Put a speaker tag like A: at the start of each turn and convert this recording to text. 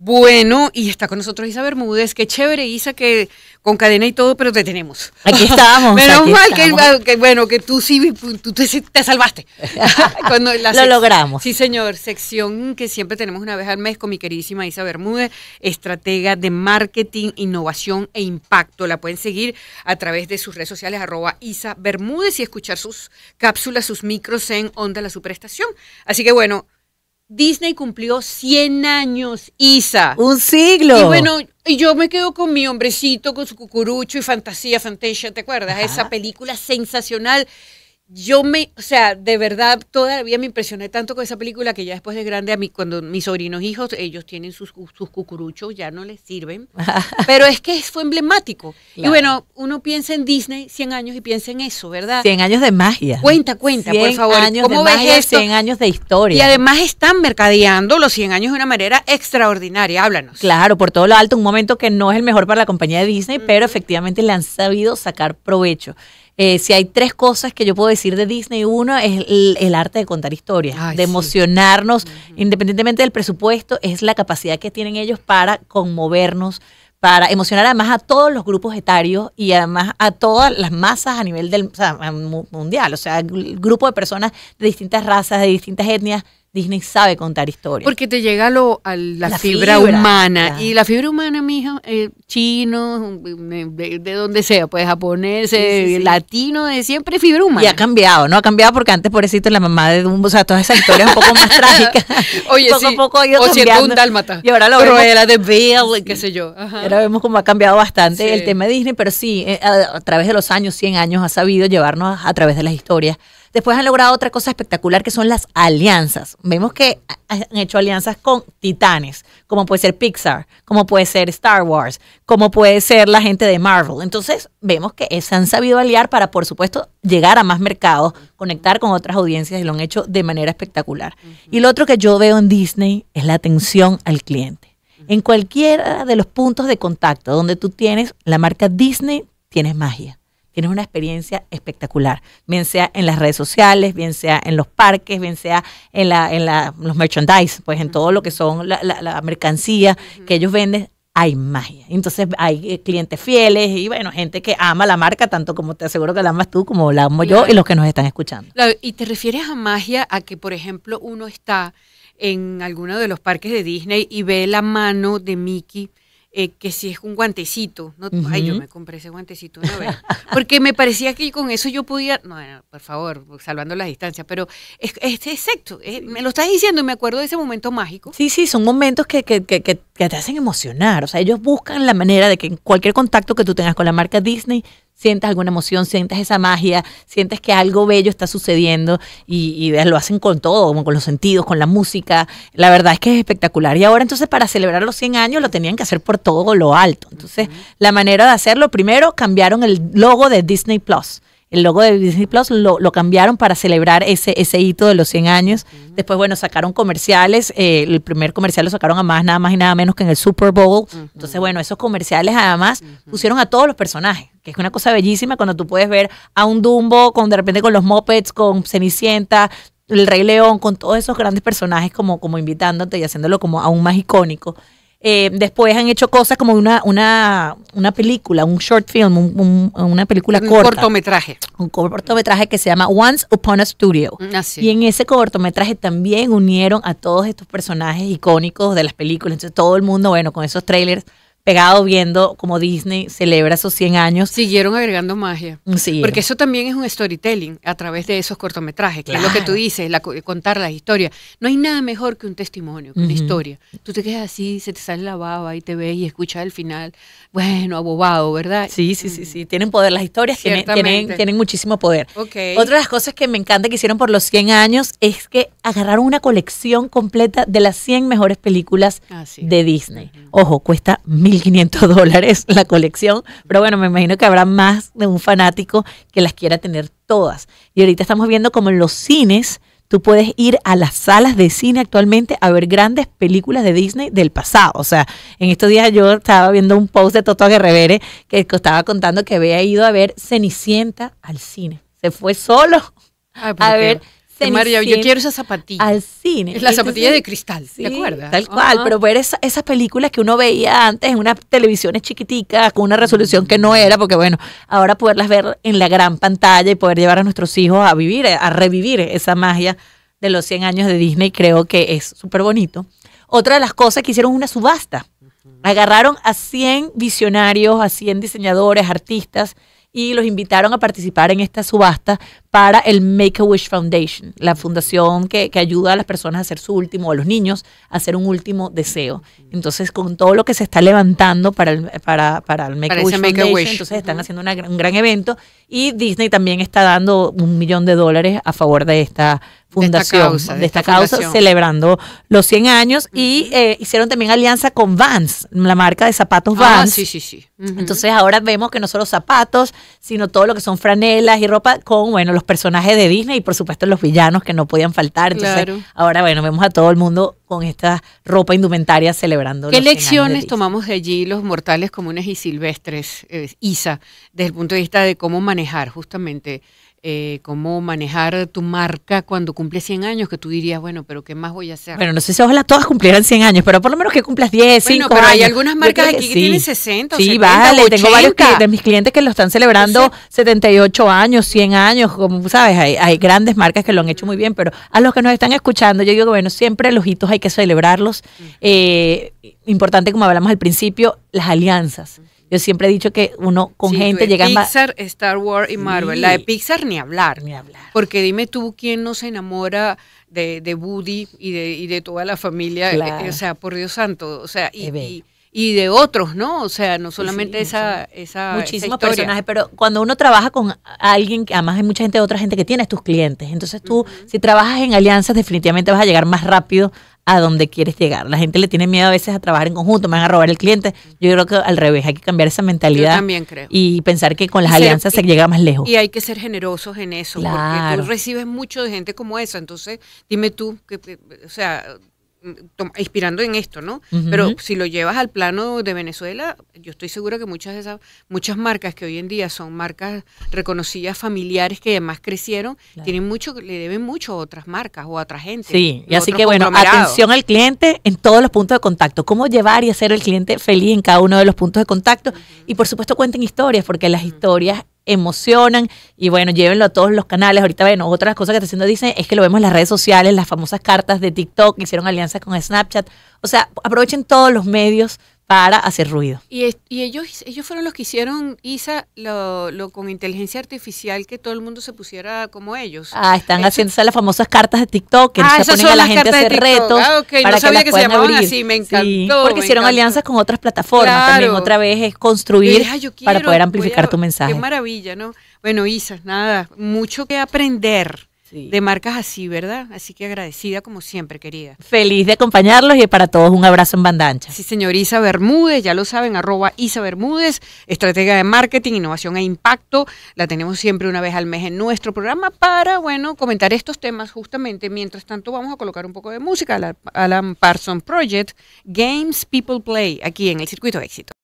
A: Bueno, y está con nosotros Isa Bermúdez. Qué chévere, Isa, que con cadena y todo, pero te tenemos. Aquí estamos. Menos mal Que, bueno, que tú sí tú te, salvaste. Lo logramos. Sí, señor. Sección que siempre tenemos una vez al mes con mi queridísima Isa Bermúdez, estratega de marketing, innovación e impacto. La pueden seguir a través de sus redes sociales, arroba Isa Bermúdez, y escuchar sus cápsulas, sus micros en Onda La Superestación. Así que bueno Disney cumplió 100 años, Isa. Un siglo. Y bueno, y yo me quedo con mi hombrecito, con su cucurucho y fantasía, Fantasia, ¿te acuerdas? Esa película sensacional yo me, o sea, de verdad todavía me impresioné tanto con esa película que ya después de grande, a mí, cuando mis sobrinos hijos, ellos tienen sus, sus cucuruchos, ya no les sirven. Pero es que fue emblemático. Y bueno, uno piensa en Disney 100 años y piensa en eso, ¿verdad? 100 años
B: de magia. Cuenta,
A: cuenta, por favor. Años de magia, 100
B: años de historia. Y además
A: están mercadeando los 100 años de una manera extraordinaria. Háblanos.
B: Claro, por todo lo alto, un momento que no es el mejor para la compañía de Disney, pero efectivamente le han sabido sacar provecho. Eh, si hay tres cosas que yo puedo decir de Disney, uno es el, arte de contar historias, de emocionarnos, independientemente del presupuesto, es la capacidad que tienen ellos para conmovernos, para emocionar además a todos los grupos etarios y además a todas las masas a nivel del mundial, o sea, el grupo de personas de distintas razas, de distintas etnias, Disney sabe contar historias.
A: Porque te llega lo, a la, fibra, humana. Y la fibra humana, mija, eh, chino, de, donde
B: sea, pues japonés, eh, latino, siempre fibra humana. Y ha cambiado, ¿no? Ha cambiado porque antes, por pobrecito, la mamá de Dumbo, o sea, todas esas historias un poco más trágicas. Oye, poco a poco o un dálmata. Y ahora lo pero era de Bill, qué sé yo. Ahora vemos cómo ha cambiado bastante el tema de Disney, pero sí, eh, a, través de los años, 100 años, ha sabido llevarnos a través de las historias Después han logrado otra cosa espectacular que son las alianzas. Vemos que han hecho alianzas con titanes, como puede ser Pixar, como puede ser Star Wars, como puede ser la gente de Marvel. Entonces vemos que se han sabido aliar para, por supuesto, llegar a más mercados, conectar con otras audiencias y lo han hecho de manera espectacular. Y lo otro que yo veo en Disney es la atención al cliente. En cualquiera de los puntos de contacto donde tú tienes la marca Disney, tienes magia tienes una experiencia espectacular, bien sea en las redes sociales, bien sea en los parques, bien sea en, la, los merchandise, pues en todo lo que son la, la, mercancía que ellos venden, hay magia. Entonces hay eh, clientes fieles y bueno, gente que ama la marca tanto como te aseguro que la amas tú, como la amo yo y los que nos están escuchando.
A: Y te refieres a magia a que, por ejemplo, uno está en alguno de los parques de Disney y ve la mano de Mickey eh, que si es un guantecito, ¿no? Ay, yo me compré ese guantecito porque me parecía que con eso yo podía, no, por favor, salvando la distancia pero es, es, me lo estás diciendo y me acuerdo de ese momento mágico.
B: Sí, sí, son momentos que, que, que que te hacen emocionar. O sea, ellos buscan la manera de que en cualquier contacto que tú tengas con la marca Disney sientas alguna emoción, sientas esa magia, sientes que algo bello está sucediendo y, y, lo hacen con todo, como con los sentidos, con la música. La verdad es que es espectacular. Y ahora entonces para celebrar los 100 años lo tenían que hacer por todo lo alto. Entonces la manera de hacerlo, primero cambiaron el logo de Disney Plus el logo de Disney Plus lo, cambiaron para celebrar ese, hito de los 100 años. Después, bueno, sacaron comerciales. Eh, el primer comercial lo sacaron a más, nada más y nada menos que en el Super Bowl. Entonces, bueno, esos comerciales además pusieron a todos los personajes, que es una cosa bellísima cuando tú puedes ver a un Dumbo con de repente con los Muppets, con Cenicienta, el Rey León, con todos esos grandes personajes como, como invitándote y haciéndolo como aún más icónico. Eh, después han hecho cosas como una, una, una película, un short film, una película corta. Un cortometraje. Un cortometraje que se llama Once Upon a Studio. Mm, y en ese cortometraje también unieron a todos estos personajes icónicos de las películas. Entonces todo el mundo, bueno, con esos trailers pegado viendo como Disney celebra esos 100 años. Siguieron agregando magia. Mm, sí. Porque eso
A: también es un storytelling a través de esos cortometrajes, que claro. lo que tú dices, contar las historias. No hay nada mejor que un testimonio, que una historia. Tú te quedas así,
B: se te sale la baba y te ves y escuchas el final, bueno, abobado, ¿verdad? Sí, sí, sí, mm. sí. Tienen poder, las historias tienen, tienen, muchísimo poder.
A: Okay. Otra de las
B: cosas que me encanta que hicieron por los 100 años es que agarraron una colección completa de las 100 mejores películas de Disney. Ojo, cuesta mil 500 dólares la colección, pero bueno, me imagino que habrá más de un fanático que las quiera tener todas. Y ahorita estamos viendo como en los cines, tú puedes ir a las salas de cine actualmente a ver grandes películas de Disney del pasado. O sea, en estos días yo estaba viendo un post de Toto aguerrevere que estaba contando que había ido a ver Cenicienta al cine. Se fue solo a ver yo quiero esa zapatilla. Al cine. Es la zapatilla de
A: cristal, sí, ¿te acuerdas? Tal cual, pero ver
B: esas películas que uno veía antes en unas televisiones chiquiticas, con una resolución que no era, porque bueno, ahora poderlas ver en la gran pantalla y poder llevar a nuestros hijos a vivir, a revivir esa magia de los 100 años de Disney, creo que es súper bonito. Otra de las cosas que hicieron una subasta. Agarraron a 100 visionarios, a 100 diseñadores, artistas, y los invitaron a participar en esta subasta para el Make-A-Wish Foundation, la fundación que, que, ayuda a las personas a hacer su último, a los niños a hacer un último deseo. Entonces, con todo lo que se está levantando para el, para, para el Make-A-Wish entonces están haciendo un gran evento y Disney también está dando un millón de dólares a favor de esta fundación, de esta causa, celebrando los 100 años y eh, hicieron también alianza con Vans, la marca de zapatos ah, Vans. Ah, sí, sí, sí. Entonces, ahora vemos que no solo zapatos, sino todo lo que son franelas y ropa con, bueno, los personajes de Disney y por supuesto los villanos que no podían faltar. Entonces, ahora bueno, vemos a todo el mundo con esta ropa indumentaria celebrando. ¿Qué lecciones
A: tomamos de allí los mortales comunes y silvestres, eh, Isa, desde el punto de vista de cómo manejar justamente eh, cómo manejar tu marca cuando cumple 100 años, que tú dirías, bueno, pero ¿qué más voy a hacer?
B: Bueno, no sé si ojalá todas cumplieran 100 años, pero por lo menos que cumplas 10, bueno, pero hay algunas marcas aquí que, tienen
A: 60, Sí, 70, vale, tengo varios que, de
B: mis clientes que lo están celebrando 78 años, 100 años, como sabes, hay, grandes marcas que lo han hecho muy bien, pero a los que nos están escuchando, yo digo, bueno, siempre los hitos hay que celebrarlos. Eh, importante, como hablamos al principio, las alianzas. Yo siempre he dicho que uno con gente llega Pixar,
A: Star Wars y Marvel. La de Pixar ni hablar. Ni hablar. Porque dime tú quién no se enamora de, de Woody y de, y de toda la familia. Eh, o sea, por Dios santo. O sea, y,
B: y, de otros, ¿no? O sea, no solamente esa, esa. Muchísimos personajes, pero cuando uno trabaja con alguien, además hay mucha gente, otra gente que tiene tus clientes. Entonces tú, si trabajas en alianzas, definitivamente vas a llegar más rápido a dónde quieres llegar. La gente le tiene miedo a veces a trabajar en conjunto, me van a robar el cliente. Yo creo que al revés, hay que cambiar esa mentalidad. también creo. Y pensar que con las alianzas se llega más lejos. Y hay
A: que ser generosos en eso, claro. porque tú recibes mucho de gente como esa. Entonces, dime tú, que, o sea, Mm, inspirando en esto, ¿no? Pero si lo llevas al plano de Venezuela, yo estoy segura que muchas de esas muchas marcas que hoy en día son marcas reconocidas familiares que además crecieron, tienen mucho le deben mucho a otras marcas o a otra gente. Sí, y así que bueno, atención al
B: cliente en todos los puntos de contacto, cómo llevar y hacer el cliente feliz en cada uno de los puntos de contacto y por supuesto cuenten historias porque las historias emocionan y bueno, llévenlo a todos los canales. Ahorita, bueno, otras cosas que te haciendo dicen es que lo vemos en las redes sociales, las famosas cartas de TikTok, hicieron alianzas con Snapchat. O sea, aprovechen todos los medios para hacer ruido.
A: Y, ellos, ellos fueron los que hicieron, Isa, lo, con inteligencia artificial, que todo el mundo se pusiera como ellos. Ah,
B: están haciendo las famosas cartas de TikTok, que ah, ponen la gente a hacer retos. Ah, para no que se llamaban así, me
A: encantó. porque hicieron alianzas
B: con otras plataformas también. Otra vez es construir para poder amplificar tu mensaje. Qué
A: maravilla, ¿no? Bueno, Isa, nada, mucho que aprender de marcas así, ¿verdad? Así que agradecida como siempre, querida.
B: Feliz de acompañarlos y para todos un abrazo en bandancha. Sí,
A: señor Isa Bermúdez, ya lo saben, arroba Isa Bermúdez, estratega de marketing, innovación e impacto. La tenemos siempre una vez al mes en nuestro programa para, bueno, comentar estos temas justamente. Mientras tanto, vamos a colocar un poco de música. a Alan Parson Project, Games People Play, aquí en el Circuito de Éxito.